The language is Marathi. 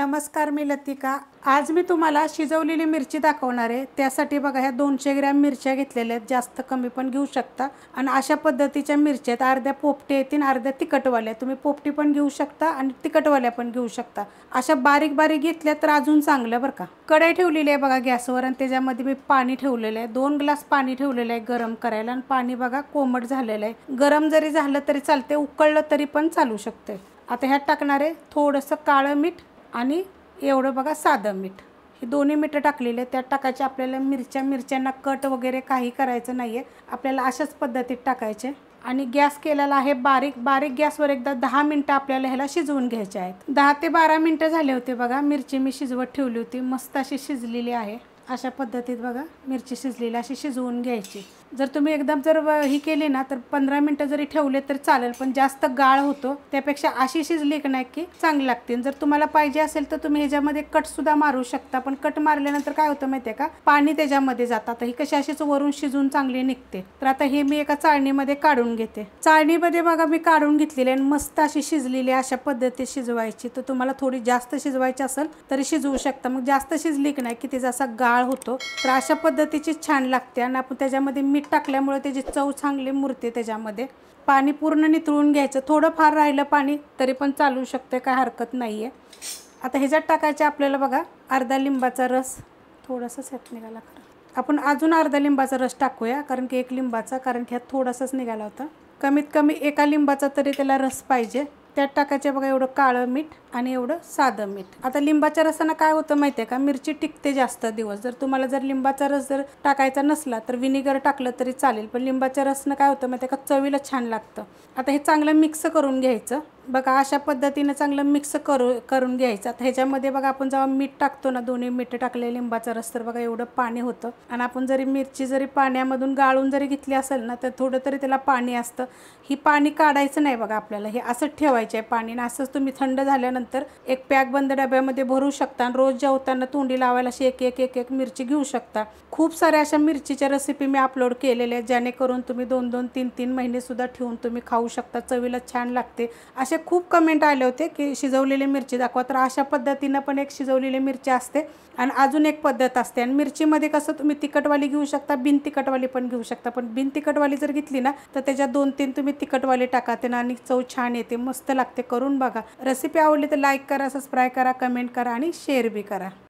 नमस्कार मी लतिका आज मी तुम्हाला शिजवलेली मिरची दाखवणार आहे त्यासाठी बघा ह्या दोनशे ग्रॅम मिरच्या घेतलेल्या आहेत जास्त कमी पण घेऊ शकता आणि अशा पद्धतीच्या मिरच्या आहेत अर्ध्या पोपटे येतील अर्ध्या तिखटवाल्या तुम्ही पोपटी पण घेऊ शकता आणि तिखटवाल्या पण घेऊ शकता अशा बारीक बारीक घेतल्या तर अजून चांगलं बरं का कढई ठेवलेली आहे बघा गॅसवर आणि त्याच्यामध्ये मी पाणी ठेवलेलं आहे दोन ग्लास पाणी ठेवलेलं आहे गरम करायला आणि पाणी बघा कोमट झालेलं आहे गरम जरी झालं तरी चालते उकळलं तरी पण चालू शकते आता ह्यात टाकणार आहे थोडंसं काळं मीठ आणि एवढं बघा साधं मीठ हे दोन्ही मिठं टाकलेले त्यात टाकायचे आपल्याला मिरच्या मिरच्यांना कट वगैरे काही करायचं नाही आहे आपल्याला अशाच पद्धतीत टाकायचे आणि गॅस केलेला आहे बारीक बारीक गॅसवर एकदा दहा मिनटं आपल्याला ह्याला शिजवून घ्यायचे आहेत दहा ते बारा मिनटं झाले होते बघा मिरची मी शिजवत ठेवली होती मस्त अशी शिजलेली आहे अशा पद्धतीत बघा मिरची शिजलेली अशी शिजवून घ्यायची जर तुम्ही एकदम जर ही केली ना तर पंधरा मिनटं जरी ठेवले तर चालेल पण जास्त गाळ होतो त्यापेक्षा अशी शिजली की नाही की चांगली लागते जर तुम्हाला पाहिजे असेल तर तुम्ही ह्याच्यामध्ये कट सुद्धा मारू शकता पण कट मारल्यानंतर काय होतं माहितीये का पाणी त्याच्यामध्ये जातात ही कशी अशीच वरून शिजून चांगली निघते तर आता हे मी एका चाळणीमध्ये काढून घेते चाळणीमध्ये बघा मी काढून घेतलेली आणि मस्त अशी शिजलेली अशा पद्धतीत शिजवायची तर तुम्हाला थोडी जास्त शिजवायची असेल तरी शिजवू शकता मग जास्त शिजली की नाही की ते असा गाळ होतो तर अशा पद्धतीची छान लागते आणि आपण त्याच्यामध्ये मीठ टाकल्यामुळे त्याची चव चांगली मुरते त्याच्यामध्ये पाणी पूर्ण नितळून घ्यायचं थोडं फार राहिलं पाणी तरी पण चालू शकते काय हरकत नाही आहे आता ह्याच्यात टाकायचे आपल्याला बघा अर्धा लिंबाचा रस थोडासा ह्यात निघाला खरं आपण अजून अर्धा लिंबाचा रस टाकूया कारण की एक लिंबाचा कारण की ह्यात थोडासाच निघाला होता कमीत कमी एका लिंबाचा तरी त्याला रस पाहिजे त्यात टाकायचे बघा एवढं काळं मीठ आणि एवढं साधं मीठ आता लिंबाच्या रसानं काय होतं माहिती आहे का मिरची टिकते जास्त दिवस जर तुम्हाला जर लिंबाचा रस जर टाकायचा नसला तर विनेगर टाकलं तरी चालेल पण लिंबाच्या रसनं काय होतं माहिती आहे का चवीला छान लागतं आता हे चांगलं मिक्स करून घ्यायचं बघा अशा पद्धतीनं चांगलं मिक्स करू करून घ्यायचं आता ह्याच्यामध्ये बघा आपण जेव्हा मीठ टाकतो ना दोन्ही मीठ टाकले लिंबाचा रस तर बघा एवढं पाणी होतं आणि आपण जरी मिरची जरी पाण्यामधून गाळून जरी घेतली असेल ना तर थोडं तरी त्याला पाणी असतं ही पाणी काढायचं नाही बघा आपल्याला हे असंच ठेवायचं आहे पाणी आणि असंच तुम्ही थंड झाल्यानंतर एक पॅक बंद डब्यामध्ये भरू शकता आणि रोज जेवताना तोंडी लावायला अशी एक एक एक एक मिरची घेऊ शकता खूप साऱ्या अशा मिरचीच्या रेसिपी मी अपलोड केलेल्या आहेत जेणेकरून तुम्ही दोन दोन तीन तीन महिनेसुद्धा ठेवून तुम्ही खाऊ शकता चवीला छान लागते असे खूप कमेंट आले होते की शिजवलेली मिरची दाखवा तर अशा पद्धतीनं पण एक शिजवलेली मिरची असते आणि अजून एक पद्धत असते आणि मिरचीमध्ये कसं तुम्ही तिखटवाली घेऊ शकता बिन तिखटवाली पण घेऊ शकता पण बिन तिखटवाली जर घेतली ना तर त्याच्या दोन तीन तुम्ही तिखटवाली टाका ना आणि चव छान येते मस्त लागते करून बघा रेसिपी आवडली तर लाईक करा सबस्क्राईब करा कमेंट करा आणि शेअर बी करा